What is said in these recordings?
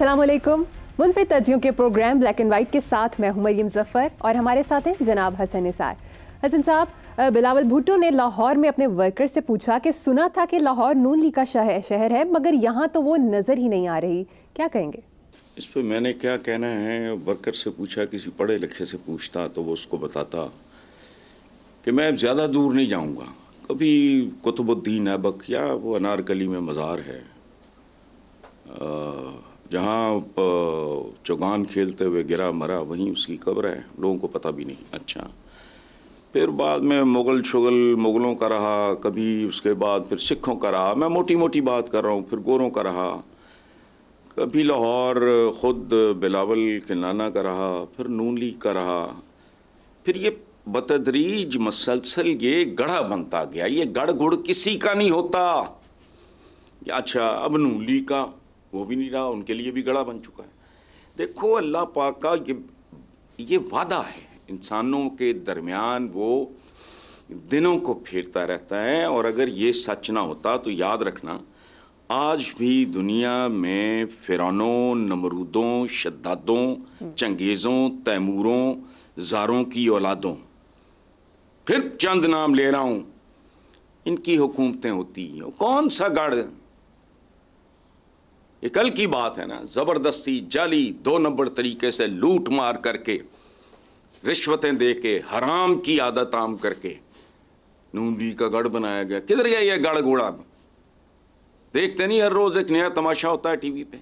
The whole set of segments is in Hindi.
असलम मुनफरद तजियों के प्रोग्राम ब्लैक एंड वाइट के साथ मैं हूं मरियम जफ़र और हमारे साथ हैं जनाब हसन निसार हसन साहब बिलावल भुट्टो ने लाहौर में अपने वर्कर्स से पूछा कि सुना था कि लाहौर नून ली का शहर शहर है मगर यहाँ तो वो नज़र ही नहीं आ रही क्या कहेंगे इस पर मैंने क्या कहना है वर्कर से पूछा किसी पढ़े लिखे से पूछता तो वो उसको बताता कि मैं ज़्यादा दूर नहीं जाऊँगा कभी कुतुबुद्दीन ऐबक या वो अनारकली में मज़ार है आ, जहाँ चौगान खेलते हुए गिरा मरा वहीं उसकी कब्र है लोगों को पता भी नहीं अच्छा फिर बाद में मुग़ल शुगल मुग़लों का रहा कभी उसके बाद फिर सिखों का रहा मैं मोटी मोटी बात कर रहा हूँ फिर गोरों का रहा कभी लाहौर ख़ुद बिलावल के नाना का रहा फिर नून लीग का रहा फिर ये बतदरीज मसलसल ये गढ़ा बनता गया ये गढ़ गुड़ किसी का नहीं होता अच्छा अब नून लीग का वो भी नहीं रहा उनके लिए भी गड़ा बन चुका है देखो अल्लाह पाक का ये ये वादा है इंसानों के दरमियान वो दिनों को फेरता रहता है और अगर ये सच ना होता तो याद रखना आज भी दुनिया में फिरौनों नमरूदों शद्दादों चंगेज़ों तैमूरों जारों की औलादों फिर चंद नाम ले रहा हूँ इनकी हुकूमतें होती हैं कौन सा गढ़ ये कल की बात है ना ज़बरदस्ती जाली दो नंबर तरीके से लूट मार करके रिश्वतें दे के हराम की आदत आम करके नून का गढ़ बनाया गया किधर गया ये गढ़ घोड़ा देखते नहीं हर रोज़ एक नया तमाशा होता है टीवी पे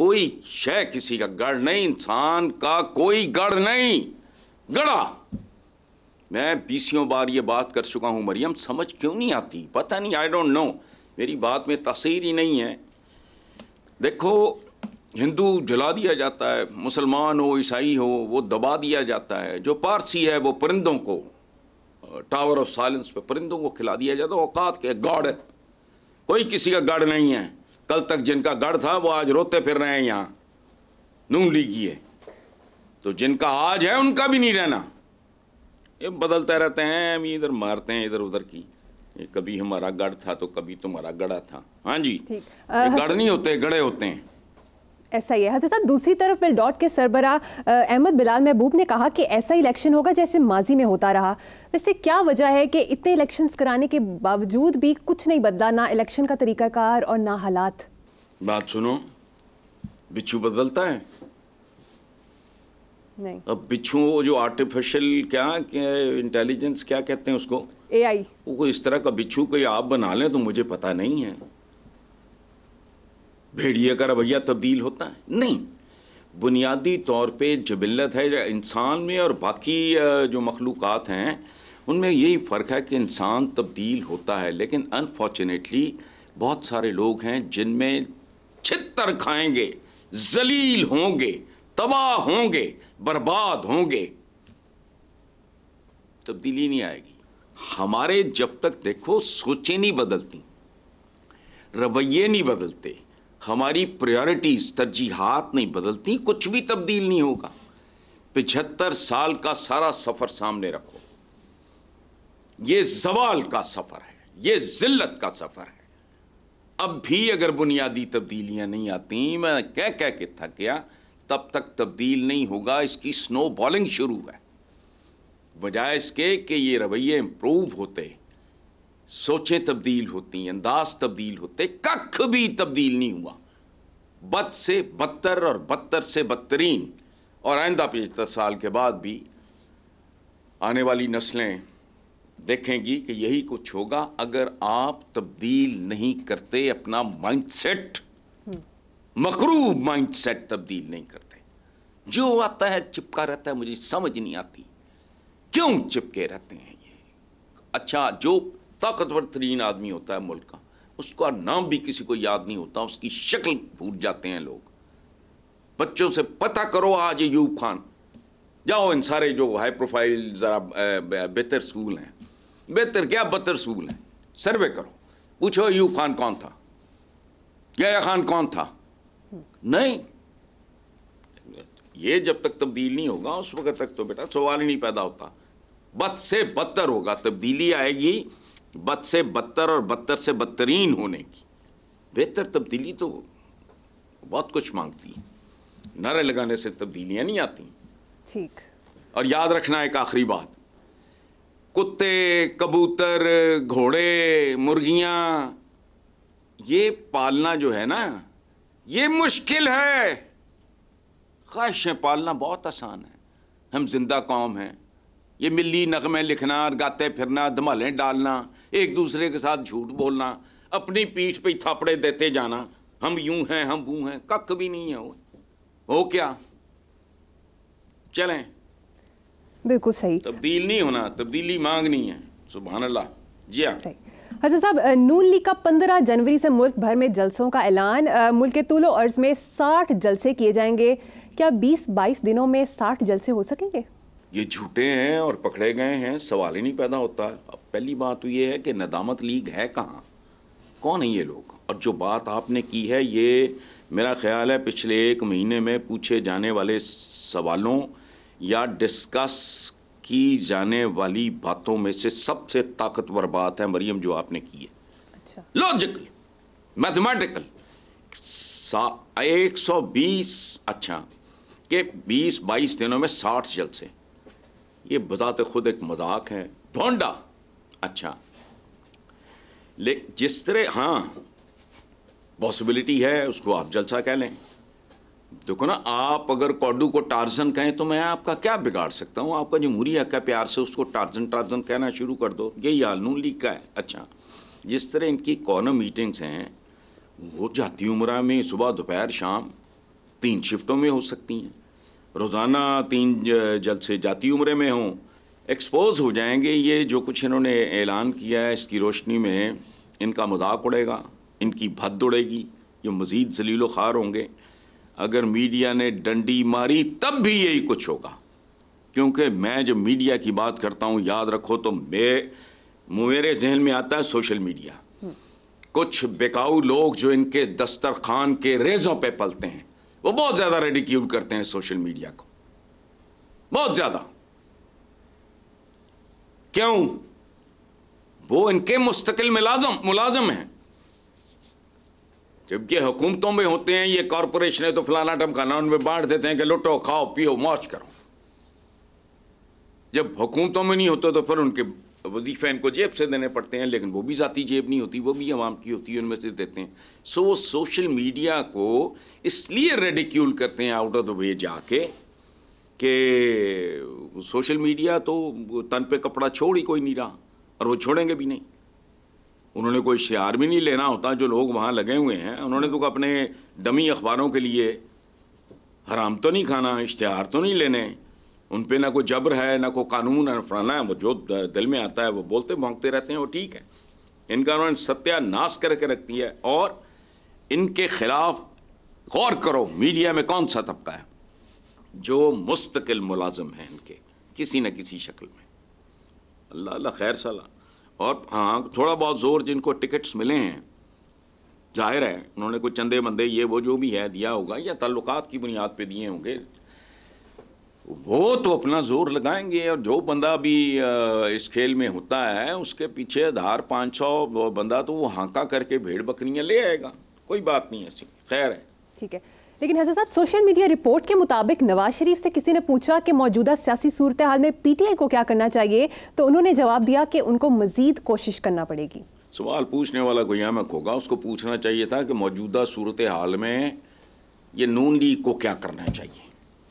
कोई शह किसी का गढ़ नहीं इंसान का कोई गढ़ नहीं गढ़ा मैं बीसियों बार ये बात कर चुका हूँ मरियम समझ क्यों नहीं आती पता नहीं आई डोंट नो मेरी बात में तसीर ही नहीं है देखो हिंदू जला दिया जाता है मुसलमान हो ईसाई हो वो दबा दिया जाता है जो पारसी है वो परिंदों को टावर ऑफ साइलेंस पे परिंदों को खिला दिया जाता है औकात के गढ़ कोई किसी का गढ़ नहीं है कल तक जिनका गढ़ था वो आज रोते फिर रहे हैं यहाँ नून है तो जिनका आज है उनका भी नहीं रहना ये बदलते रहते हैं हम इधर मारते हैं इधर उधर की कभी हमारा गढ़ था तो कभी तुम्हारा गढ़ा था हाँ जी गढ़ नहीं होते गढ़े होते हैं ऐसा ही है हजरत साहब दूसरी तरफ बिल डॉट के सरबरा अहमद बिलाल महबूब ने कहा कि ऐसा इलेक्शन होगा जैसे माजी में होता रहा वैसे क्या वजह है कि इतने इलेक्शंस कराने के बावजूद भी कुछ नहीं बदला ना इलेक्शन का तरीकाकार और ना हालात बात सुनो बिच्छू बदलता है नहीं अब बिच्छू जो आर्टिफिशियल क्या इंटेलिजेंस क्या कहते हैं उसको एआई वो इस तरह का बिच्छू कोई आप बना लें तो मुझे पता नहीं है भेड़िए का रवैया तब्दील होता है नहीं बुनियादी तौर पे जबिलत है इंसान में और बाकी जो मखलूक़ात हैं उनमें यही फ़र्क है कि इंसान तब्दील होता है लेकिन अनफॉर्चुनेटली बहुत सारे लोग हैं जिनमें छितर खाएंगे जलील होंगे तबाह होंगे बर्बाद होंगे तब्दीली नहीं आएगी हमारे जब तक देखो सोचें नहीं बदलती रवैये नहीं बदलते हमारी प्रायोरिटीज तरजीहत नहीं बदलती कुछ भी तब्दील नहीं होगा पिछहत्तर साल का सारा सफ़र सामने रखो ये जवाल का सफ़र है ये जिल्लत का सफ़र है अब भी अगर बुनियादी तब्दीलियां नहीं आती मैं कह कह के थक गया तब तक तब्दील नहीं होगा इसकी स्नो बॉलिंग शुरू है बजाय इसके कि ये रवैये इम्प्रूव होते सोचें तब्दील होती अंदाज तब्दील होते कख भी तब्दील नहीं हुआ बद से बदतर और बदतर से बदतरीन और आइंदा पचहत्तर साल के बाद भी आने वाली नस्लें देखेंगी कि यही कुछ होगा अगर आप तब्दील नहीं करते अपना माइंडसेट मकरूब माइंडसेट तब्दील नहीं करते जो आता है चिपका रहता है मुझे समझ नहीं आती क्यों चिपके रहते हैं ये अच्छा जो ताकतवर तरीन आदमी होता है मुल्क का उसका नाम भी किसी को याद नहीं होता उसकी शक्ल भूल जाते हैं लोग बच्चों से पता करो आज यूब खान जाओ इन सारे जो हाई प्रोफाइल ज़रा बेहतर स्कूल हैं बेहतर क्या बदतर स्कूल हैं सर्वे करो पूछो यूब खान कौन था क्या खान कौन था नहीं ये जब तक तब्दील नहीं होगा उस वक्त तक तो बेटा सवाल ही नहीं पैदा होता बद से बदतर होगा तब्दीली आएगी बद से बदतर और बदतर से बदतरीन होने की बेहतर तब्दीली तो बहुत कुछ मांगती है नारे लगाने से तब्दीलियां नहीं आती ठीक और याद रखना एक आखिरी बात कुत्ते कबूतर घोड़े मुर्गियां ये पालना जो है ना ये मुश्किल है ख्वाहिशें पालना बहुत आसान है हम जिंदा कौम हैं ये मिली नगमे लिखना गाते फिरना धमाले डालना एक दूसरे के साथ झूठ बोलना अपनी पीठ पे थपड़े देते जाना हम यूं हैं हम वो हैं कख भी नहीं है वो हो क्या चलें बिल्कुल सही तब्दील नहीं होना तब्दीली मांगनी है सुबह अल्लाह जी हाँ हजर अच्छा साहब नून लीग का पंद्रह जनवरी से मुल्क भर में जलसों का ऐलान मुल्क के तुलो अर्ज में साठ जलसे किए जाएंगे क्या बीस बाईस दिनों में साठ जलसे हो सकेंगे ये झूठे हैं और पकड़े गए हैं सवाल ही नहीं पैदा होता अब पहली बात तो ये है कि नदामत लीग है कहाँ कौन है ये लोग और जो बात आपने की है ये मेरा ख्याल है पिछले एक महीने में पूछे जाने वाले सवालों या डिस्कस की जाने वाली बातों में से सबसे ताकतवर बात है मरियम जो आपने की है अच्छा। लॉजिकल मैथमेटिकल एक सौ बीस अच्छा के बीस बाईस दिनों में साठ जलसे ये बजात खुद एक मजाक है भोंडा अच्छा लेकिन जिस तरह हाँ पॉसिबिलिटी है उसको आप जलसा कह लें देखो ना आप अगर कॉडू को टार्जन कहें तो मैं आपका क्या बिगाड़ सकता हूँ आपका जमहूरी हक है प्यार से उसको टार्जन टार्जन कहना शुरू कर दो यही हाल नून लीग का है अच्छा जिस तरह इनकी कॉर्नर मीटिंग्स हैं वो जाती उम्र में सुबह दोपहर शाम तीन शिफ्टों में हो सकती हैं रोज़ाना तीन जलसे जाती उम्र में हों एक्सपोज हो जाएंगे ये जो कुछ इन्होंने ऐलान किया है इसकी रोशनी में इनका मजाक उड़ेगा इनकी भद उड़ेगी ये मज़ीद जलील ख़ार होंगे अगर मीडिया ने डंडी मारी तब भी यही कुछ होगा क्योंकि मैं जब मीडिया की बात करता हूँ याद रखो तो मे मेरे जहन में आता है सोशल मीडिया हम्म। कुछ बेकाऊ लोग जो इनके दस्तरखान के रेज़ों पे पलते हैं वो बहुत ज्यादा रेडिक्यूल करते हैं सोशल मीडिया को बहुत ज्यादा क्यों वो इनके मुस्तकिल मुलाजम मुलाजम हैं जबकि हुकूमतों में होते हैं ये कॉरपोरेशन है तो फलाना टमकाना उनमें बांट देते हैं कि लुटो खाओ पियो मौज करो जब हुकूमतों में नहीं होते तो फिर उनके वजीफ़े इनको जेब से देने पड़ते हैं लेकिन वो भी ज़ाती जेब नहीं होती वो भी आवाम की होती है उनमें से देते हैं सो वो सोशल मीडिया को इसलिए रेडिक्यूल करते हैं आउट ऑफ द वे जाके कि सोशल मीडिया तो तन पे कपड़ा छोड़ ही कोई नहीं रहा और वो छोड़ेंगे भी नहीं उन्होंने कोई इश्तहार भी नहीं लेना होता जो लोग वहाँ लगे हुए हैं उन्होंने तो अपने डमी अखबारों के लिए हराम तो नहीं खाना इश्तहार तो नहीं लेने उन पर ना कोई जबर है ना कोई कानून है फलाना है वो जो दिल में आता है वो बोलते भोंकते रहते हैं वो ठीक है इनका उन्होंने सत्यानाश करके रख दिया है और इनके खिलाफ गौर करो मीडिया में कौन सा तबका है जो मुस्तकिल मुलाजम है इनके किसी न किसी शक्ल में अल्लाह अल्लाह खैर सला और हाँ थोड़ा बहुत ज़ोर जिनको टिकट्स मिले हैं जाहिर है उन्होंने कोई चंदे मंदे ये वो जो भी है दिया होगा या तल्लुकात की बुनियाद पे दिए होंगे वो तो अपना जोर लगाएंगे और जो बंदा भी इस खेल में होता है उसके पीछे आधार पाँच छः बंदा तो वो हांका करके भेड़ बकरियाँ ले आएगा कोई बात नहीं ऐसी खैर है ठीक है लेकिन हजर साहब सोशल मीडिया रिपोर्ट के मुताबिक नवाज शरीफ से किसी ने पूछा कि मौजूदा सियासी सूरत हाल में पीटीआई को क्या करना चाहिए तो उन्होंने जवाब दिया कि उनको मजीद कोशिश करना पड़ेगी सवाल पूछने वाला कोई में होगा उसको पूछना चाहिए था कि मौजूदा सूरत हाल में ये नून लीग को क्या करना चाहिए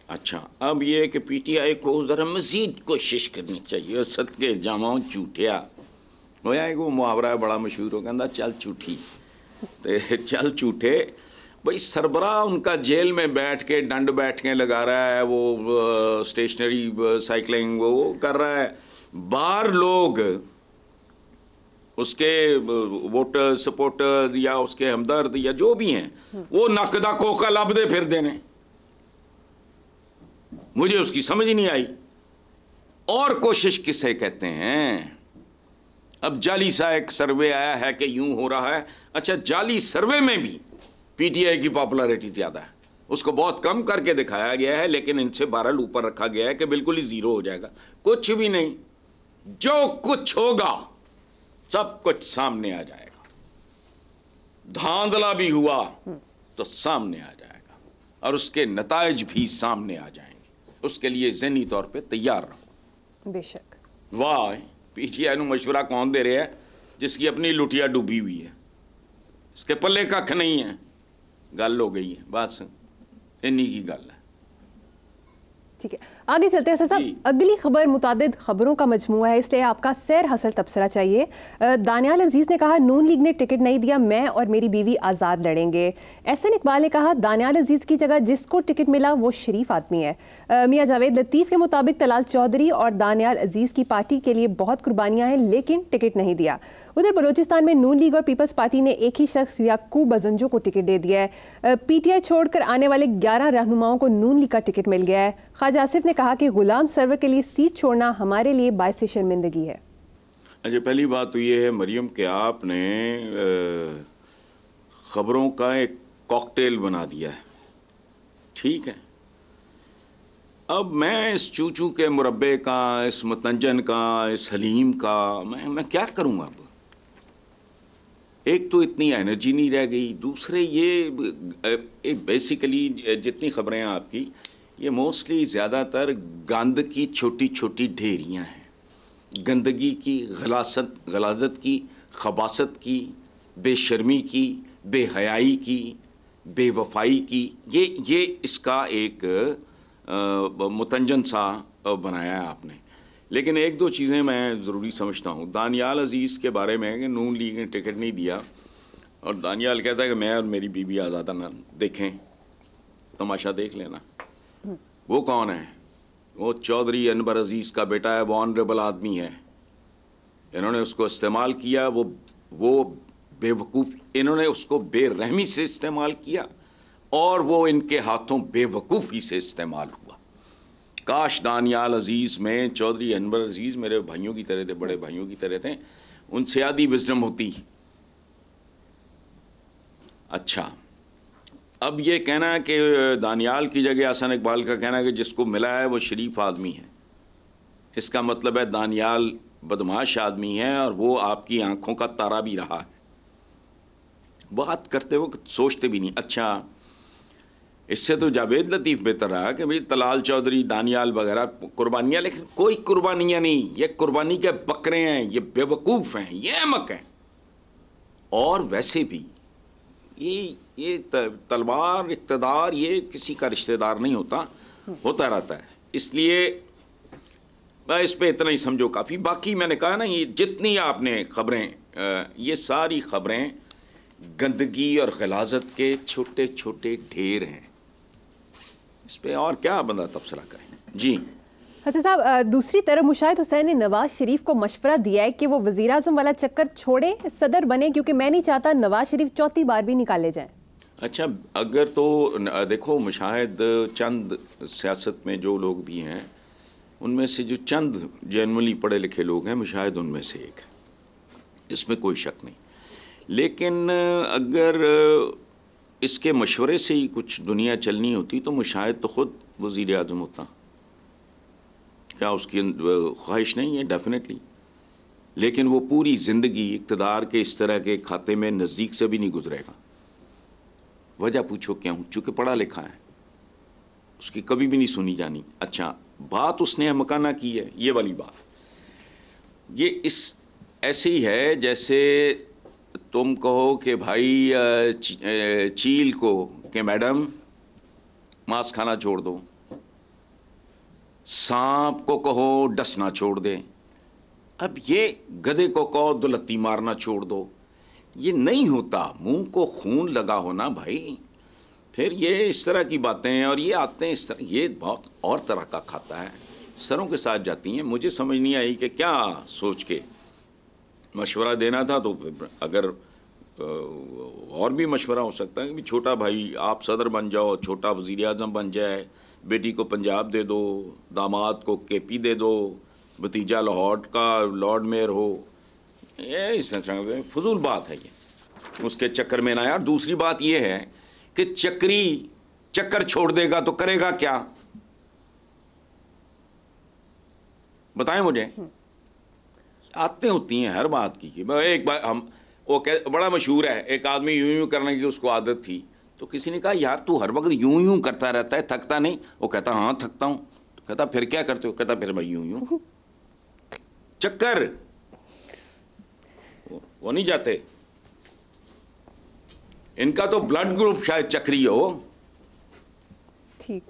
अच्छा अब ये कि पी टी आई को ज़रा मज़ीद कोशिश करनी चाहिए जामा जामाओं हो होया वो मुहावरा बड़ा मशहूर हो कहता चल झूठी तो चल झूठे भाई सरबरा उनका जेल में बैठ के डंड बैठ के लगा रहा है वो स्टेशनरी साइकिलिंग वो कर रहा है बाहर लोग उसके वोटर सपोर्टर्स या उसके हमदर्द या जो भी हैं वो नकदा कोका लभदे फिर देने मुझे उसकी समझ नहीं आई और कोशिश किसे कहते हैं अब जाली सा एक सर्वे आया है कि यूं हो रहा है अच्छा जाली सर्वे में भी पीटीआई की पॉपुलैरिटी ज़्यादा है उसको बहुत कम करके दिखाया गया है लेकिन इनसे बारल ऊपर रखा गया है कि बिल्कुल ही ज़ीरो हो जाएगा कुछ भी नहीं जो कुछ होगा सब कुछ सामने आ जाएगा धांधला भी हुआ तो सामने आ जाएगा और उसके नतज भी सामने आ जाएंगे उसके लिए जहनी तौर पे तैयार रहो बेशक ਵਾਹ ਪੀਟੀਆਈ ਨੂੰ مشورہ ਕੌਣ ਦੇ ਰਿਹਾ ਹੈ ਜਿਸ ਦੀ ਆਪਣੀ ਲੁਟੀਆ ਡੁੱਬੀ ਹੋਈ ਹੈ ਇਸਕੇ ਪੱਲੇ ਕੱਖ ਨਹੀਂ ਹੈ ਗੱਲ ਹੋ ਗਈ ਹੈ ਬਸ ਇੰਨੀ ਕੀ ਗੱਲ ਹੈ ठीक है आगे चलते हैं साहब अगली खबर मुताद खबरों का मजमू है इसलिए आपका सैर हसल तबसरा चाहिए दानियाल अजीज़ ने कहा नून लीग ने टिकट नहीं दिया मैं और मेरी बीवी आज़ाद लड़ेंगे एहसन इकबाल ने कहा दानियाल अजीज़ की जगह जिसको टिकट मिला वो शरीफ आदमी है मियाँ जावेद लतीफ़ के मुताबिक तलाल चौधरी और दानियाल अजीज़ की पार्टी के लिए बहुत कुर्बानियाँ हैं लेकिन टिकट नहीं दिया उधर बलोचिस्तान में नून लीग और पीपल्स पार्टी ने एक ही शख्स याकू बजंजो को टिकट दे दिया है पीटीआई छोड़कर आने वाले ग्यारह रहनुमाओं को नून लीग का टिकट मिल गया है खाज आसिफ ने कहा कि गुलाम सरवर के लिए सीट छोड़ना हमारे लिए बायस शर्मिंदगी है अच्छा पहली बात तो ये है मरियम के आपने खबरों का एक कॉकटेल बना दिया है ठीक है अब मैं इस चूचू के मुरबे का इस मतंजन का इस हलीम का मैं मैं क्या करूँगा अब एक तो इतनी एनर्जी नहीं रह गई दूसरे ये बेसिकली जितनी खबरें आपकी ये मोस्टली ज़्यादातर गंद की छोटी छोटी ढेरियाँ हैं गंदगी की गलासत गलाजत की खबासत की बेशर्मी की बेहयाई की बेवफाई की ये ये इसका एक मुतंजन सा बनाया है आपने लेकिन एक दो चीज़ें मैं ज़रूरी समझता हूँ दानियाल अज़ीज़ के बारे में कि नून लीग ने टिकट नहीं दिया और दानियाल कहता है कि मैं और मेरी बीबी आज़ादा ना देखें तमाशा देख लेना वो कौन है वो चौधरी अनबर अजीज़ का बेटा है वो ऑनरेबल आदमी है इन्होंने उसको इस्तेमाल किया वो वो बेवकूफ़ इन्होंने उसको बेरहमी से इस्तेमाल किया और वो इनके हाथों बेवकूफ़ी से इस्तेमाल हुआ काश दानियाल अजीज़ में चौधरी अनवर अजीज़ मेरे भाइयों की तरह थे बड़े भाइयों की तरह थे उनसे आदि विजडम होती अच्छा अब ये कहना है कि दानियाल की जगह आसन इकबाल का कहना है कि जिसको मिला है वो शरीफ आदमी है इसका मतलब है दानियाल बदमाश आदमी है और वो आपकी आंखों का तारा भी रहा है बात करते वक्त सोचते भी नहीं अच्छा इससे तो जावेद लतीफ़ बेहतर रहा कि भाई तलाल चौधरी दानियाल वगैरह कुर्बानियाँ लेकिन कोई कुर्बानियाँ नहीं ये कुर्बानी के बकरे हैं ये बेवकूफ़ हैं ये अहमक हैं और वैसे भी ये ये तलवार इकतदार ये किसी का रिश्तेदार नहीं होता होता रहता है इसलिए मैं इस पर इतना ही समझो काफ़ी बाकी मैंने कहा ना ये जितनी आपने खबरें ये सारी खबरें गंदगी और गलाजत के छोटे छोटे ढेर हैं इस पर और क्या बंदा तबसरा करें जी अच्छा साहब दूसरी तरफ मुशाहिद हुसैन ने नवाज शरीफ को मशवरा दिया है कि वो वजीर अजम वाला चक्कर छोड़े सदर बने क्योंकि मैं नहीं चाहता नवाज शरीफ चौथी बार भी निकाले जाएं अच्छा अगर तो देखो मुशाहिद चंद सियासत में जो लोग भी हैं उनमें से जो चंद जनरली पढ़े लिखे लोग हैं मुशाहिद उनमें से एक है इसमें कोई शक नहीं लेकिन अगर इसके मशवरे से ही कुछ दुनिया चलनी होती तो मुशाह तो ख़ुद वज़ी अजम होता क्या उसकी अं-, ख्वाहिश नहीं है डेफिनेटली लेकिन वो पूरी ज़िंदगी इकतदार के इस तरह के खाते में नज़दीक से भी नहीं गुजरेगा वजह पूछो क्यों चूँकि पढ़ा लिखा है उसकी कभी भी नहीं सुनी जानी अच्छा बात उसने मकाना की है ये वाली बात ये इस ऐसे ही है जैसे तुम कहो कि भाई चील को कि मैडम मांस खाना छोड़ दो सांप को कहो डसना छोड़ दे अब ये गधे को कहो दुलत्ती मारना छोड़ दो ये नहीं होता मुंह को खून लगा होना भाई फिर ये इस तरह की बातें हैं और ये आते हैं इस तरह ये बहुत और तरह का खाता है सरों के साथ जाती हैं मुझे समझ नहीं आई कि क्या सोच के मशवरा देना था तो अगर और भी मशवरा हो सकता है कि छोटा भाई आप सदर बन जाओ छोटा वज़ी अजम बन जाए बेटी को पंजाब दे दो दामाद को के पी दे दो भतीजा लाहौर का लॉर्ड मेयर हो ये इस फजूल बात है ये उसके चक्कर में ना यार दूसरी बात ये है कि चक्री चक्कर छोड़ देगा तो करेगा क्या बताएं मुझे हम्म। आते होती हैं हर बात की मैं एक बार हम वो कह बड़ा मशहूर है एक आदमी यूं यूं करने की उसको आदत थी तो किसी ने कहा यार तू हर वक्त यूं यूं करता रहता है थकता नहीं वो कहता हाँ थकता हूँ तो कहता फिर क्या करते हो कहता फिर मैं यूं यूं चक्कर वो, वो नहीं जाते इनका तो ब्लड ग्रुप शायद चक्री हो ठीक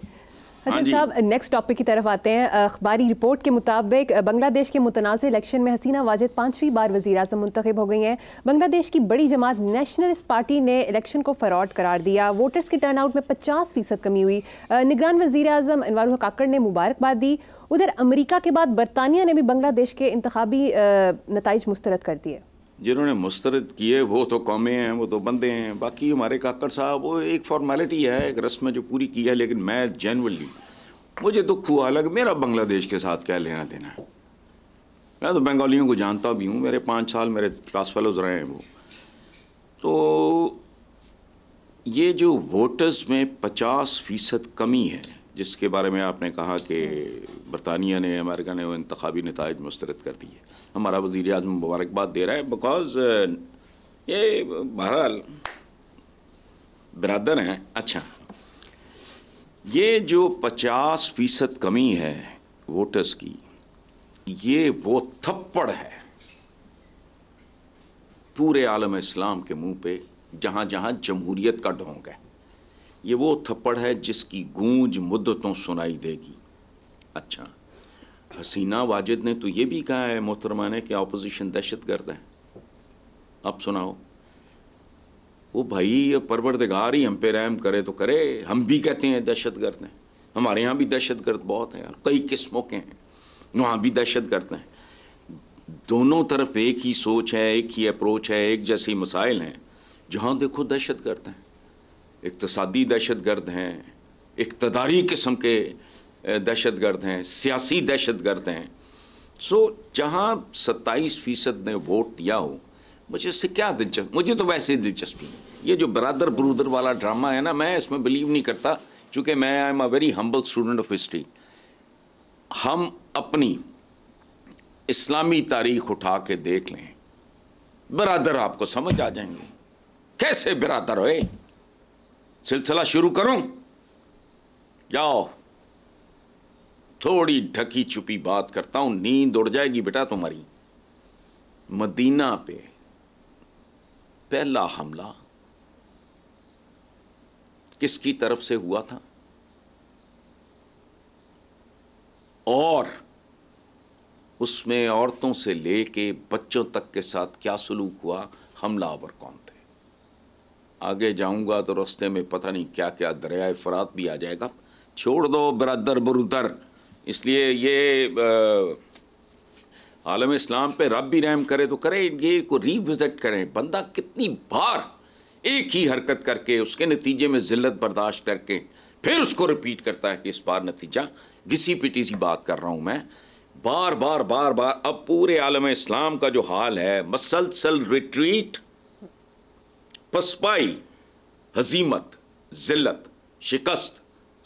अजीब हाँ साहब नेक्स्ट टॉपिक की तरफ आते हैं अखबारी रिपोर्ट के मुताबिक बांग्लादेश के मुतनाज़ इलेक्शन में हसीना वाजिद पाँचवीं बार वजी अजम मुंतब हो गई हैं बांग्लादेश की बड़ी जमात नेशनलिस्ट पार्टी ने इलेक्शन को फ्रॉड करार दिया वोटर्स के टर्नआउट में पचास फीसद कमी हुई निगरान वजी अजम अनवर काकड़ ने मुबारकबाद दी उधर अमरीका के बाद बरतानिया ने भी बांग्लादेश के इंतबी नतज मुस्तरद कर दिए जिन्होंने मुस्तरद किए वो तो कौमे हैं वो तो बंदे हैं बाकी हमारे काकड़ साहब वो एक फॉर्मेलिटी है एक रस्म जो पूरी की है लेकिन मैं जेनवनली मुझे दुख हुआ अलग मेरा बांग्लादेश के साथ क्या लेना देना है मैं तो बंगालियों को जानता भी हूँ मेरे पाँच साल मेरे क्लास फेलोज रहे हैं वो तो ये जो वोटर्स में पचास फीसद कमी है जिसके बारे में आपने कहा कि बरतानिया ने अमेरिका ने वो इंतबी नतज मुस्रद कर दिए हमारा वज़ी अजम मुबारकबाद दे रहा है बिकॉज ये बहरहाल बरदर हैं अच्छा ये जो पचास फ़ीसद कमी है वोटर्स की ये वो थप्पड़ है पूरे आलम इस्लाम के मुंह पे जहाँ जहाँ जमहूरियत का ढोंग है ये वो थप्पड़ है जिसकी गूंज मुद्दतों सुनाई देगी अच्छा हसीना वाजिद ने तो ये भी कहा है मोहतरमा ने कि अपोजिशन दहशत गर्द है आप सुनाओ वो भाई परवरदगार ही हम पे रहम करे तो करे हम भी कहते हैं दहशत गर्द हैं हमारे यहाँ भी दहशत गर्द बहुत हैं और कई किस्मों के हैं वहाँ भी दहशत गर्द हैं दोनों तरफ एक ही सोच है एक ही अप्रोच है एक जैसे मसाइल हैं जहाँ देखो दहशत गर्द हैं इकतसादी दहशत गर्द हैं इकतदारी किस्म के दहशत गर्द हैं सियासी दहशत गर्द हैं सो जहाँ सत्ताईस फ़ीसद ने वोट दिया हो मुझे इससे क्या दिलचस्प मुझे तो वैसे ही दिलचस्पी है ये जो बरदर बरूदर वाला ड्रामा है ना मैं इसमें बिलीव नहीं करता क्योंकि मैं I am a very humble student of history हम अपनी इस्लामी तारीख उठा के देख लें बरदर आपको समझ आ जाएंगे कैसे बरदर हो सिलसिला शुरू करूं जाओ थोड़ी ढकी छुपी बात करता हूं नींद उड़ जाएगी बेटा तुम्हारी मदीना पे पहला हमला किसकी तरफ से हुआ था और उसमें औरतों से लेके बच्चों तक के साथ क्या सलूक हुआ हमलावर कौन था आगे जाऊंगा तो रास्ते में पता नहीं क्या क्या दरियाए फरात भी आ जाएगा छोड़ दो बरदर बरुदर इसलिए ये आलम इस्लाम पे रब भी रहम करे तो करे ये को रिविज़िट करें बंदा कितनी बार एक ही हरकत करके उसके नतीजे में ज़िल्लत बर्दाश्त करके फिर उसको रिपीट करता है कि इस बार नतीजा घिसी पिटी सी बात कर रहा हूँ मैं बार बार बार बार अब पूरे आलम इस्लाम का जो हाल है मसलसल रिट्रीट पसपाई हजीमत जिल्लत शिकस्त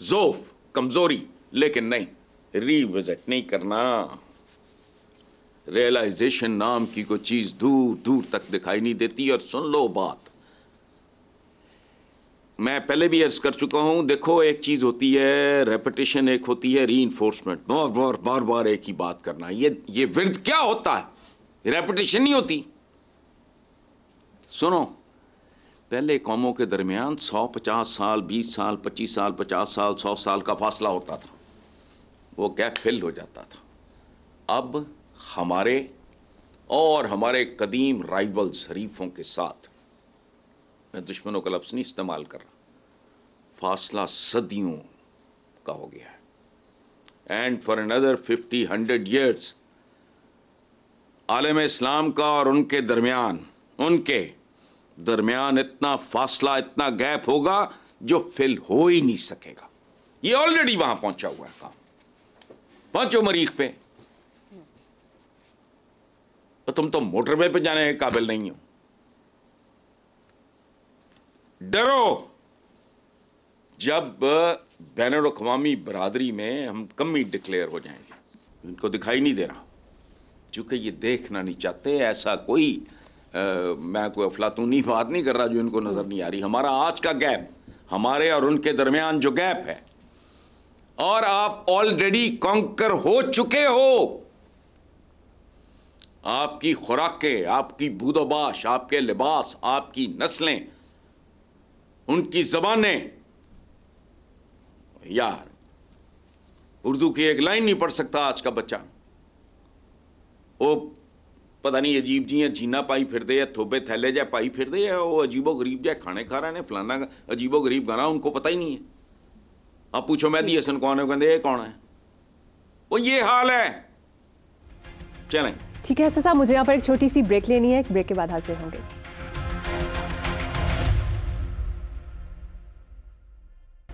जोफ कमजोरी लेकिन नहीं रिविजिट नहीं करना रियलाइजेशन नाम की कोई चीज दूर दूर तक दिखाई नहीं देती और सुन लो बात मैं पहले भी अर्ज कर चुका हूं देखो एक चीज होती है रेपिटेशन एक होती है री इन्फोर्समेंट बार बार बार बार एक ही बात करना ये ये विरद क्या होता है रेपिटेशन नहीं होती सुनो पहले कौमों के दरमियान 150 साल 20 साल 25 साल 50 साल 100 साल का फासला होता था वो गैप फिल हो जाता था अब हमारे और हमारे कदीम राइवल शरीफों के साथ मैं दुश्मनों का लफ्ज़ नहीं इस्तेमाल कर रहा फासला सदियों का हो गया है and for another fifty hundred years आलम इस्लाम का और उनके दरमियान उनके दरमियान इतना फासला इतना गैप होगा जो फिल हो ही नहीं सकेगा ये ऑलरेडी वहां पहुंचा हुआ है काम पहुंचो मरीख पे तो तुम तो मोटरवे पे जाने के काबिल नहीं हो डरो जब बैन अवी बरादरी में हम कमी डिक्लेयर हो जाएंगे इनको दिखाई नहीं दे रहा चूंकि ये देखना नहीं चाहते ऐसा कोई मैं कोई अफलातूनी बात नहीं कर रहा जो इनको नज़र नहीं आ रही हमारा आज का गैप हमारे और उनके दरमियान जो गैप है और आप ऑलरेडी कॉन्कर हो चुके हो आपकी खुराकें आपकी बूदोबाश आपके लिबास आपकी नस्लें उनकी जबाने यार उर्दू की एक लाइन नहीं पढ़ सकता आज का बच्चा वो पता नहीं अजीब जी जीना पाई फिरते हैं थोबे थैले जै पाई फिरते हैं वो अजीबो गरीब जै खाने खा रहे हैं फलाना अजीबो गरीब गाना उनको पता ही नहीं है आप पूछो मैं दी हसन कौन है कहते ये कौन है वो ये हाल है चलें ठीक है ऐसा मुझे यहाँ पर एक छोटी सी ब्रेक लेनी है एक ब्रेक के बाद हाजिर होंगे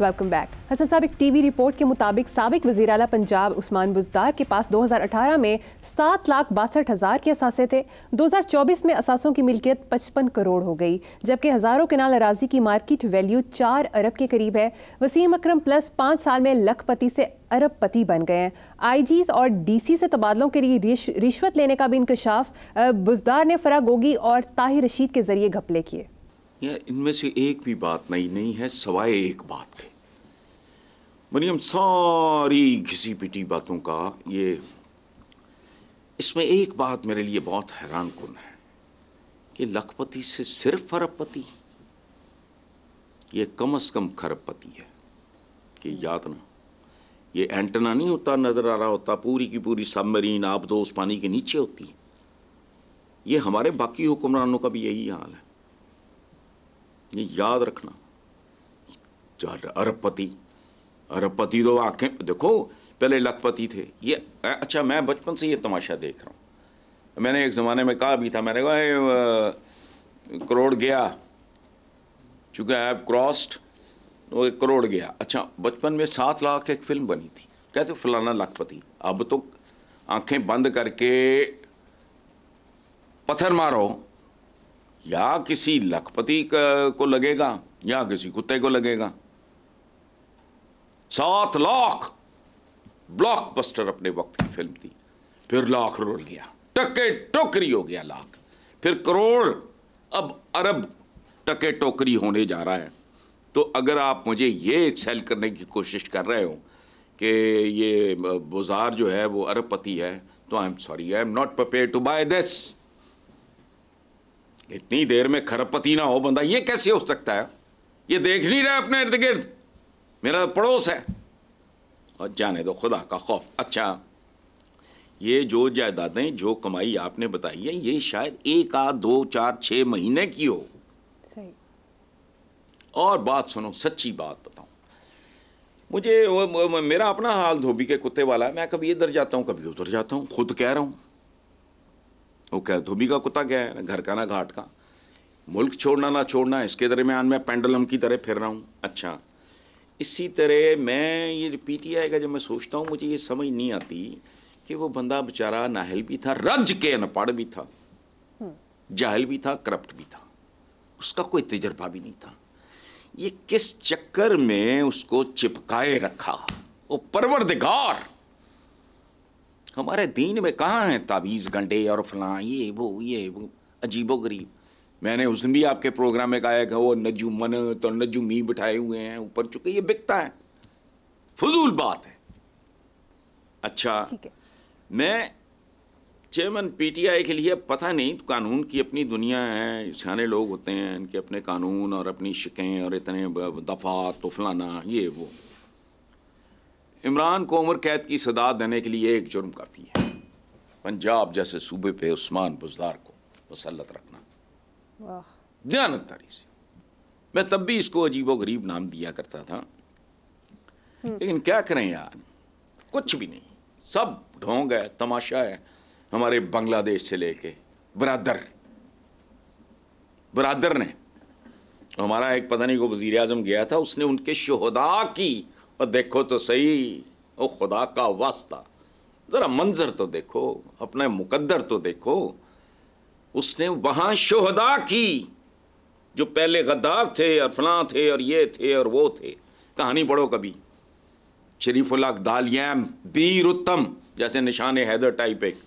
वेलकम बैक हसन साहब एक टीवी रिपोर्ट के मुताबिक सबक वजी अला पंजाब उस्मान बुजदार के पास 2018 में सात लाख बासठ हज़ार के असासे थे 2024 में असासों की मिल्कियत 55 करोड़ हो गई जबकि हज़ारों के नाल अराजी की मार्केट वैल्यू चार अरब के करीब है वसीम अकरम प्लस पाँच साल में लखपति से अरब पति बन गए हैं आईजीज और सी से तबादलों के लिए रिश्वत लेने का भी इंकशाफ बुजदार ने फरा गोगी और ताहिर रशीद के जरिए घपले किए या इनमें से एक भी बात नई नहीं है सवाए एक बात के मरियम सारी घिसी पिटी बातों का ये इसमें एक बात मेरे लिए बहुत हैरान कन है कि लखपति से सिर्फ अरबपति ये कम अज कम खरबपति है कि याद ना ये एंटना नहीं होता नजर आ रहा होता पूरी की पूरी सबमरीन आप उस पानी के नीचे होती है ये हमारे बाकी हुक्मरानों का भी यही हाल है ये याद रखना चल अरबपति अरबपति तो आंखें देखो पहले लखपति थे ये अच्छा मैं बचपन से ये तमाशा देख रहा हूँ मैंने एक ज़माने में कहा भी था मैंने कहा करोड़ गया चूँकि आई हैव क्रॉस्ड वो एक करोड़ गया अच्छा बचपन में सात लाख एक फिल्म बनी थी कहते फलाना लखपति अब तो आंखें बंद करके पत्थर मारो या किसी लखपति को लगेगा या किसी कुत्ते को लगेगा सात लाख ब्लॉकबस्टर अपने वक्त की फिल्म थी फिर लाख रोल गया टके टोकरी हो गया लाख फिर करोड़ अब अरब टके टोकरी होने जा रहा है तो अगर आप मुझे ये सेल करने की कोशिश कर रहे हो कि ये बाजार जो है वो अरबपति है तो I am sorry I am not prepare to buy this इतनी देर में खरपति ना हो बंदा ये कैसे हो सकता है ये देख नहीं रहा अपने इर्द गिर्द मेरा तो पड़ोस है और जाने दो खुदा का खौफ अच्छा ये जो जायदादें जो कमाई आपने बताई है ये शायद एक आध दो चार छ महीने की हो सही और बात सुनो सच्ची बात बताऊ मुझे वो, वो, मेरा अपना हाल धोबी के कुत्ते वाला है मैं कभी इधर जाता हूँ कभी उधर जाता हूँ खुद कह रहा हूँ वो क्या धोबी का कुत्ता क्या है घर का ना घाट का मुल्क छोड़ना ना छोड़ना इसके दरमियान मैं पेंडलम की तरह फिर रहा हूँ अच्छा इसी तरह मैं ये पीटीआई का जब मैं सोचता हूँ मुझे ये समझ नहीं आती कि वो बंदा बेचारा नाहल भी था रज के अनपढ़ भी था हम्म। जाहल भी था करप्ट भी था उसका कोई तजर्बा भी नहीं था ये किस चक्कर में उसको चिपकाए रखा वो परवरदिगार हमारे दीन में कहाँ हैं ताबीज़ गंडे और फलां ये वो ये वो अजीबो गरीब मैंने उस दिन भी आपके प्रोग्राम में कहा कि वो मन तो मी बिठाए हुए हैं ऊपर चुके ये बिकता है फजूल बात है अच्छा है। मैं चेयरमैन पीटीआई के लिए पता नहीं कानून की अपनी दुनिया है सियाने लोग होते हैं इनके अपने कानून और अपनी शिकें और इतने दफा तो फलाना ये वो इमरान को उम्र कैद की सदा देने के लिए एक जुर्म काफ़ी है पंजाब जैसे सूबे पे उस्मान बुजदार को मुसलत रखना दयानतदारी से मैं तब भी इसको अजीब गरीब नाम दिया करता था हम्म। लेकिन क्या करें यार कुछ भी नहीं सब ढोंग है तमाशा है हमारे बांग्लादेश से लेके बरादर बरादर ने हमारा एक पता नहीं को वजीर आजम गया था उसने उनके शहदा की और देखो तो सही ओ खुदा का वास्ता ज़रा मंजर तो देखो अपने मुकद्दर तो देखो उसने वहाँ शोहदा की जो पहले गद्दार थे और फना थे और ये थे और वो थे कहानी पढ़ो कभी शरीफुल्लाक दालियाम बीर उत्तम जैसे निशान हैदर टाइप एक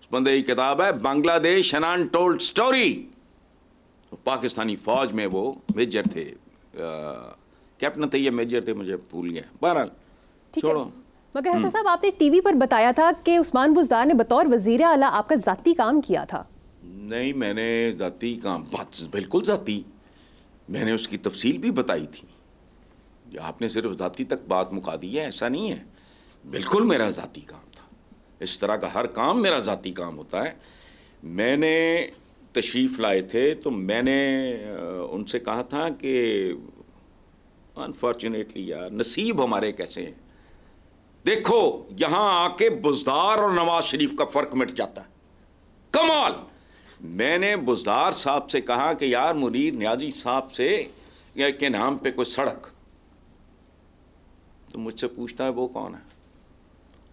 उस बंदे की किताब है बांग्लादेश शनान टोल्ड स्टोरी पाकिस्तानी फ़ौज में वो मेजर थे आ, कैप्टन थे या मेजर थे मुझे भूल गया बहरहाल छोड़ो मगर हसन हम्म। साहब आपने टीवी पर बताया था कि उस्मान बुजदार ने बतौर वजीर आला आपका जाती काम किया था नहीं मैंने जाती काम बात बिल्कुल जाती मैंने उसकी तफसील भी बताई थी आपने सिर्फ जाती तक बात मुका दी है ऐसा नहीं है बिल्कुल मेरा जाती काम था इस तरह का हर काम मेरा जाती काम होता है मैंने तशरीफ़ लाए थे तो मैंने उनसे कहा था कि अनफॉर्चुनेटली यार नसीब हमारे कैसे हैं देखो यहां आके बुजदार और नवाज शरीफ का फर्क मिट जाता है कमाल मैंने बुजदार साहब से कहा कि यार मुनीर न्याजी साहब से के नाम पे कोई सड़क तो मुझसे पूछता है वो कौन है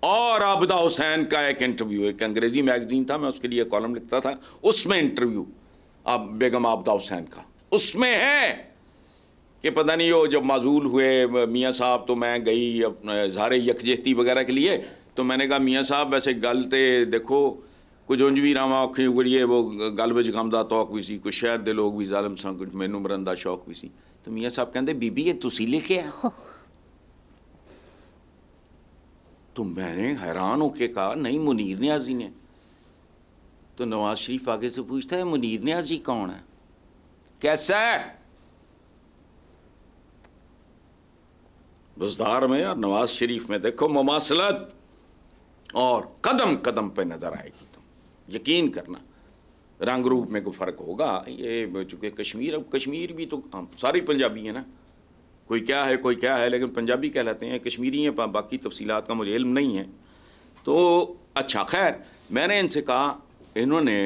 और आबदा हुसैन का एक इंटरव्यू एक अंग्रेजी मैगजीन था मैं उसके लिए कॉलम लिखता था उसमें इंटरव्यू आप बेगम आबदा हुसैन का उसमें है કે પતા ન યે જો જમુલ હુએ મિયા સાબ તો મે ગઈ અપને ઝારે યકજેતી વગેરા કે લિયે તો મેને કહા મિયા સાબ બસે ગલ તે દેખો કુછ ઉંજવી રામા ઓખી ઉગળી એ બો ગલબજ ખમદા તોક ભી સી કુછ શહેર دے લોગ ભી ظالم સા કુછ મેનું મરંદા શોક ભી સી તો મિયા સાબ કહેતે બીબી એ તુસી લખયા તો મેને હૈરાન હો કે કહા નહી મુનીર નિયાઝી ને તો નવાઝ શриф આગે સે પૂછતા હે મુનીર નિયાઝી કોન હે કેસા હે बुजदार में और नवाज शरीफ में देखो ममासलत और कदम कदम पे नज़र आएगी तुम यकीन करना रंग रूप में कोई फ़र्क होगा ये चूंकि कश्मीर अब कश्मीर भी तो हम सारे पंजाबी हैं ना कोई क्या है कोई क्या है लेकिन पंजाबी कहलाते हैं कश्मीरी हैं बाकी तफसीलात का मुझे इल्म नहीं है तो अच्छा खैर मैंने इनसे कहा इन्होंने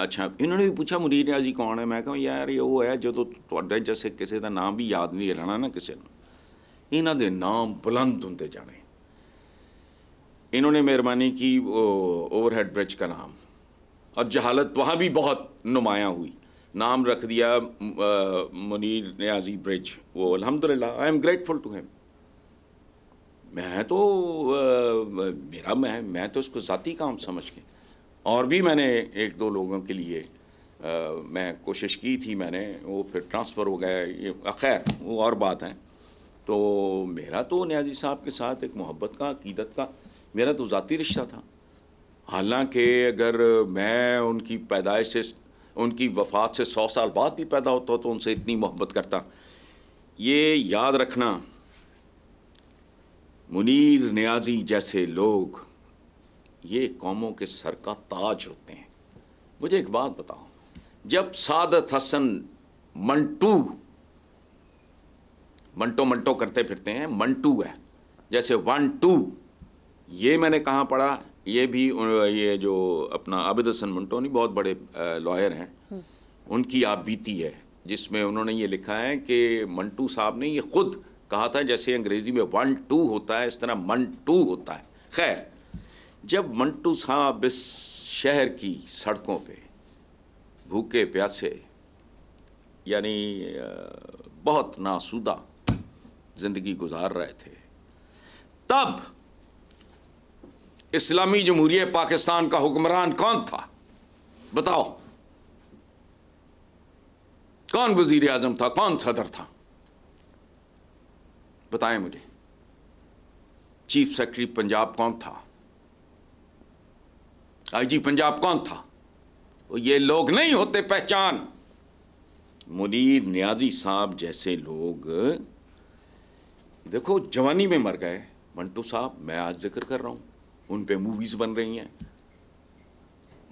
अच्छा इन्होंने भी पूछा ने नियाजी कौन है मैं कहूँ यार ये वो है जो तो, तो-, तो जैसे किसी का नाम भी याद नहीं रहना ना किसी ने ਇਹਨਾਂ दे नाम बुलंद होंगे जाने इन्होंने मेहरबानी की ओवरहेड ब्रिज का नाम और जहालत वहाँ भी बहुत नुमाया हुई नाम रख दिया मुनीर न्याजी ब्रिज वो अलहमदिल्ला I am grateful to him मैं तो आ, मेरा मैं मैं तो उसको ज़ाती काम समझ के और भी मैंने एक दो लोगों के लिए आ, मैं कोशिश की थी मैंने वो फिर ट्रांसफ़र हो गया ये खैर वो और बात है तो मेरा तो न्याजी साहब के साथ एक मोहब्बत का अकीदत का मेरा तो ज़ाती रिश्ता था हालांकि अगर मैं उनकी पैदाइश से उनकी वफात से सौ साल बाद भी पैदा होता तो उनसे इतनी मोहब्बत करता ये याद रखना मुनीर न्याजी जैसे लोग ये कौमों के सर का ताज होते हैं मुझे एक बात बताओ जब सादत हसन मंटू मंटो मंटो करते फिरते हैं मन टू है जैसे वन टू ये मैंने कहाँ पढ़ा ये भी ये जो अपना आबिद हसन मंटो नहीं बहुत बड़े लॉयर हैं उनकी आप बीती है जिसमें उन्होंने ये लिखा है कि मंटू साहब ने ये खुद कहा था जैसे अंग्रेज़ी में वन टू होता है इस तरह मन टू होता है खैर जब मंटू साहब इस शहर की सड़कों पे भूखे प्यासे यानी बहुत नासुदा जिंदगी गुजार रहे थे तब इस्लामी जमहूरिय पाकिस्तान का हुक्मरान कौन था बताओ कौन वजीर आजम था कौन सदर था बताएं मुझे चीफ सेक्रेटरी पंजाब कौन था आईजी पंजाब कौन था वो ये लोग नहीं होते पहचान मुनीर न्याजी साहब जैसे लोग देखो जवानी में मर गए मंटू साहब मैं आज जिक्र कर रहा हूँ उन पे मूवीज़ बन रही हैं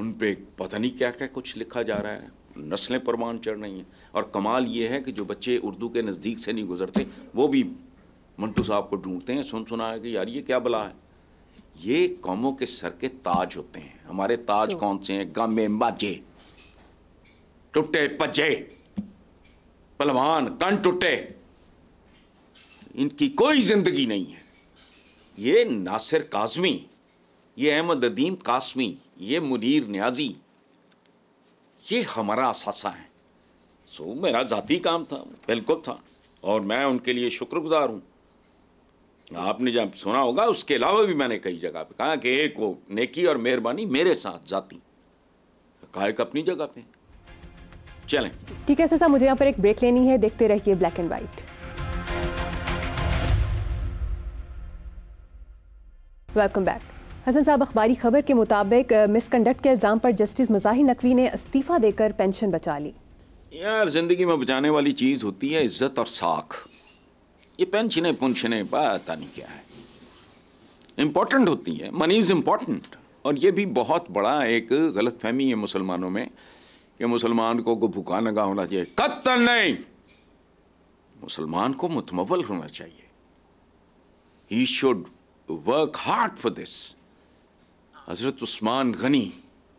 उन पे पता नहीं क्या क्या कुछ लिखा जा रहा है नस्लें परमान चढ़ रही हैं और कमाल ये है कि जो बच्चे उर्दू के नज़दीक से नहीं गुजरते वो भी मंटू साहब को ढूंढते हैं सुन सुना है कि यार ये क्या बला है ये कौमों के सर के ताज होते हैं हमारे ताज तो। कौन से हैं गमे माजे टुटे पजे पलवान कन टुटे इनकी कोई ज़िंदगी नहीं है ये नासिर काजमी ये अहमद अदीम कासमी ये मुनीर न्याजी ये हमारा असासा है सो मेरा ज़ाती काम था बिल्कुल था और मैं उनके लिए शुक्रगुजार हूँ आपने जब सुना होगा उसके अलावा भी मैंने कई जगह पे कहा कि एक वो नेकी और मेहरबानी मेरे साथ जाती कहा एक अपनी जगह पे चलें ठीक है सर मुझे यहाँ पर एक ब्रेक लेनी है देखते रहिए black and white welcome back Hasan साहब अखबारी खबर के मुताबिक मिसकंडक्ट के इल्ज़ाम पर जस्टिस मज़ाहिर नकवी ने इस्तीफ़ा देकर पेंशन बचा ली यार ज़िंदगी में बचाने वाली चीज़ होती है इज्जत और साख ये पेंशनें पुनशनें पता नहीं क्या है इंपॉर्टेंट होती है मनी इज़ इंपॉर्टेंट और ये भी बहुत बड़ा एक गलत फहमी है मुसलमानों में कि मुसलमान को को भूखा नगा होना चाहिए कत्ल नहीं मुसलमान को मुतमवल होना चाहिए he should work hard for this Hazrat Usman Ghani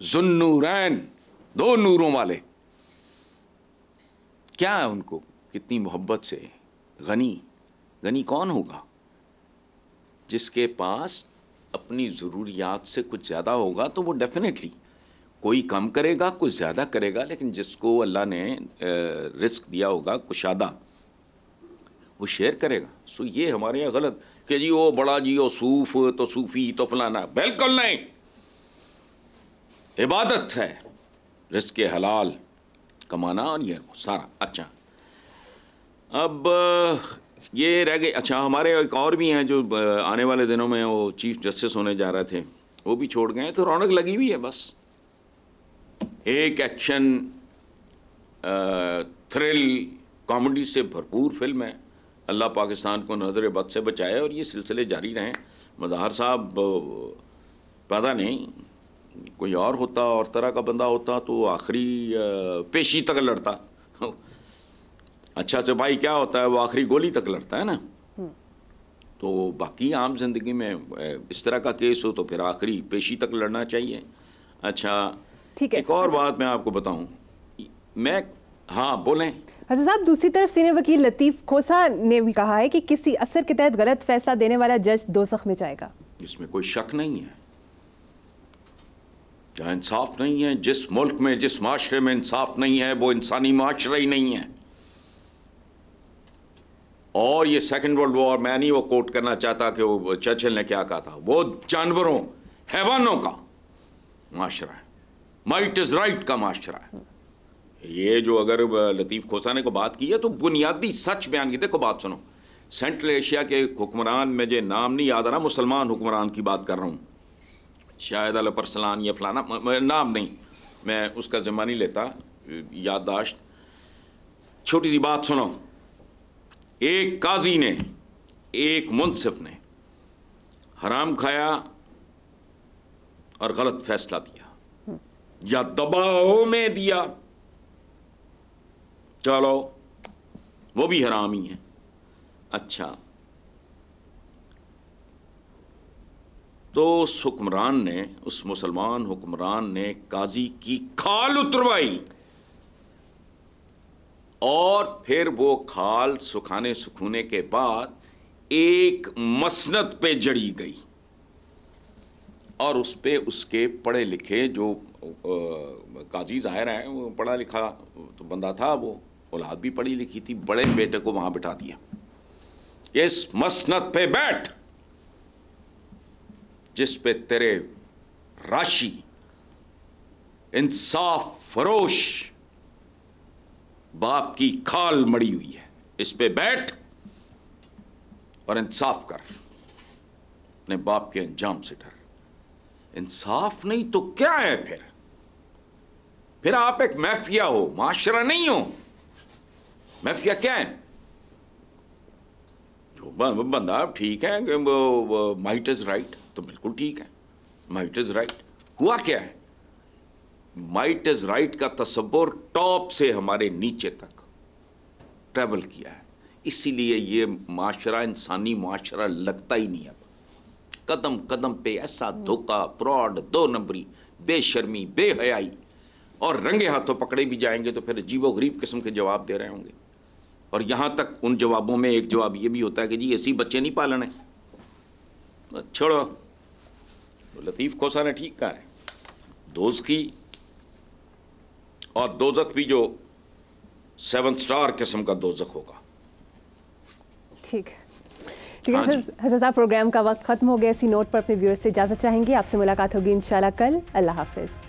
Zunnuran, दो नूरों वाले क्या है उनको कितनी मोहब्बत से गनी गनी कौन होगा जिसके पास अपनी ज़रूरियात से कुछ ज़्यादा होगा तो वो डेफिनेटली कोई कम करेगा कुछ ज़्यादा करेगा लेकिन जिसको अल्लाह ने रिस्क दिया होगा कुशादा वो शेयर करेगा सो ये हमारे यहाँ गलत कि जी वो बड़ा जी वो सूफ तो सूफी तो फलाना बिल्कुल नहीं इबादत है रिस्क हलाल कमाना और ये सारा अच्छा अब ये रह गए अच्छा हमारे एक और भी हैं जो आने वाले दिनों में वो चीफ जस्टिस होने जा रहे थे वो भी छोड़ गए तो रौनक लगी हुई है बस एक एक्शन थ्रिल कॉमेडी से भरपूर फिल्म है अल्लाह पाकिस्तान को नज़र बद से बचाए और ये सिलसिले जारी रहें मजहार साहब पता नहीं कोई और होता और तरह का बंदा होता तो आखिरी पेशी तक लड़ता अच्छा से अच्छा भाई क्या होता है वो आखिरी गोली तक लड़ता है ना हम्म। तो बाकी आम जिंदगी में इस तरह का केस हो तो फिर आखिरी पेशी तक लड़ना चाहिए अच्छा ठीक है एक और बात मैं आपको बताऊं मैं हाँ बोलें अच्छा साहब दूसरी तरफ सीनियर वकील लतीफ़ खोसा ने भी कहा है कि किसी असर के तहत गलत फैसला देने वाला जज दो में जाएगा इसमें कोई शक नहीं है क्या इंसाफ नहीं है जिस मुल्क में जिस माशरे में इंसाफ नहीं है वो इंसानी माशरा ही नहीं है और ये सेकेंड वर्ल्ड वॉर मैं नहीं वो कोट करना चाहता कि वो चर्चिल ने क्या कहा था वो जानवरों हैवानों का माशरा है माइट इज़ राइट का माशरा है ये जो अगर लतीफ़ खोसा ने को बात की है तो बुनियादी सच बयान की देखो बात सुनो सेंट्रल एशिया के हुक्मरान मुझे नाम नहीं याद आ रहा मुसलमान हुक्मरान की बात कर रहा हूँ शायद अल परसलान या फलाना नाम नहीं मैं उसका ज़िम्मा नहीं लेता याददाश्त छोटी सी बात सुनो एक काजी ने एक मुनसिफ ने हराम खाया और गलत फैसला दिया या दबाव में दिया चलो वो भी हराम ही है अच्छा तो उस हुक्मरान ने उस मुसलमान हुक्मरान ने काजी की खाल उतरवाई और फिर वो खाल सुखाने सुखूने के बाद एक मसनत पे जड़ी गई और उस पर उसके पढ़े लिखे जो काजी ज़ाहिर है वो पढ़ा लिखा तो बंदा था वो औलाद भी पढ़ी लिखी थी बड़े बेटे को वहां बिठा दिया इस मसनत पे बैठ जिस पे तेरे राशि इंसाफ फरोश बाप की खाल मड़ी हुई है इस पे बैठ और इंसाफ कर अपने बाप के अंजाम से डर इंसाफ नहीं तो क्या है फिर फिर आप एक माफिया हो माशरा नहीं हो महफिया क्या है जो बंदा ठीक है वो माइट इज़ राइट तो बिल्कुल ठीक है माइट इज़ राइट हुआ क्या है माइट इज़ राइट का तस्वर टॉप से हमारे नीचे तक ट्रेवल किया है इसीलिए ये माशरा इंसानी माशरा लगता ही नहीं अब कदम कदम पे ऐसा धोखा फ्रॉड दो नंबरी बेशर्मी बेहयाई और रंगे हाथों पकड़े भी जाएंगे तो फिर अजीबो गरीब किस्म के जवाब दे रहे होंगे और यहाँ तक उन जवाबों में एक जवाब ये भी होता है कि जी ऐसी बच्चे नहीं पालने छोड़ो तो लतीफ़ खोसा ने ठीक कहा है की और दोजख भी जो सेवन स्टार किस्म का दोजख होगा ठीक हाँ ठीक है हजरत प्रोग्राम का वक्त ख़त्म हो गया इसी नोट पर अपने व्यूअर्स से इजाज़त चाहेंगे आपसे मुलाकात होगी इंशाल्लाह कल अल्लाह हाफिज़